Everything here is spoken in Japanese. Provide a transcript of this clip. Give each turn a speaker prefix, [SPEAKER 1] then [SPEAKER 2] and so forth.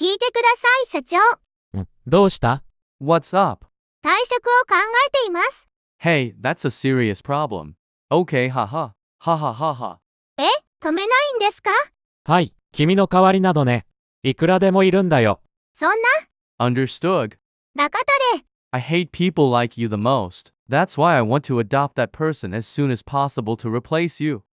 [SPEAKER 1] 聞いてください、社長。
[SPEAKER 2] どうした What's up?
[SPEAKER 3] 退職を考えています。
[SPEAKER 2] Hey, that's a serious
[SPEAKER 4] problem. Okay, haha. Ha ha ha ha.
[SPEAKER 3] え、止めないんですか
[SPEAKER 4] はい、君の代わりなどね。いくらでもいるんだよ。そんな、Understood. 中田れ。I hate people like you the most. That's why I want to adopt that
[SPEAKER 2] person as soon as possible to replace you.